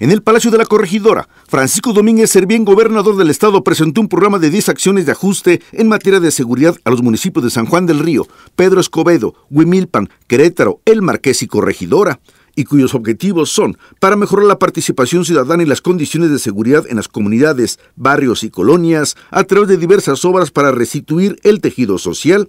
En el Palacio de la Corregidora, Francisco Domínguez Servién, gobernador del estado, presentó un programa de 10 acciones de ajuste en materia de seguridad a los municipios de San Juan del Río, Pedro Escobedo, Huimilpan, Querétaro, El Marqués y Corregidora, y cuyos objetivos son para mejorar la participación ciudadana y las condiciones de seguridad en las comunidades, barrios y colonias a través de diversas obras para restituir el tejido social,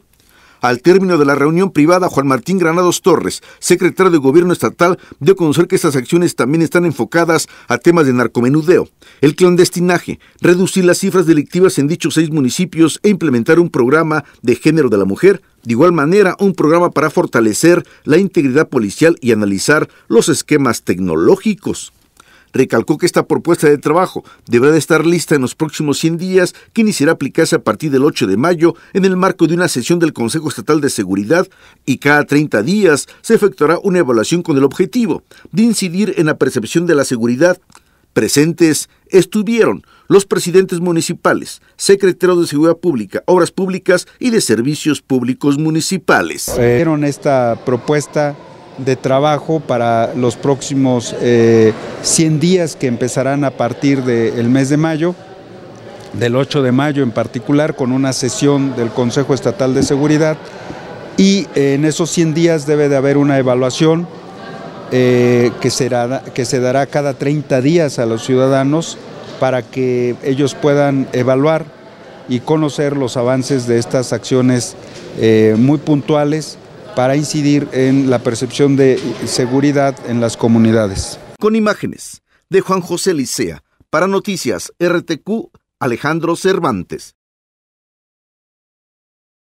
al término de la reunión privada, Juan Martín Granados Torres, secretario de Gobierno Estatal, dio a conocer que estas acciones también están enfocadas a temas de narcomenudeo, el clandestinaje, reducir las cifras delictivas en dichos seis municipios e implementar un programa de género de la mujer, de igual manera un programa para fortalecer la integridad policial y analizar los esquemas tecnológicos. Recalcó que esta propuesta de trabajo deberá de estar lista en los próximos 100 días, que iniciará a aplicarse a partir del 8 de mayo en el marco de una sesión del Consejo Estatal de Seguridad y cada 30 días se efectuará una evaluación con el objetivo de incidir en la percepción de la seguridad. Presentes estuvieron los presidentes municipales, secretarios de Seguridad Pública, Obras Públicas y de Servicios Públicos Municipales. Eh, esta propuesta de trabajo para los próximos 100 eh, días que empezarán a partir del mes de mayo, del 8 de mayo en particular, con una sesión del Consejo Estatal de Seguridad. Y eh, en esos 100 días debe de haber una evaluación eh, que, será, que se dará cada 30 días a los ciudadanos para que ellos puedan evaluar y conocer los avances de estas acciones muy puntuales para incidir en la percepción de seguridad en las comunidades. Con imágenes de Juan José Licea, para Noticias RTQ, Alejandro Cervantes.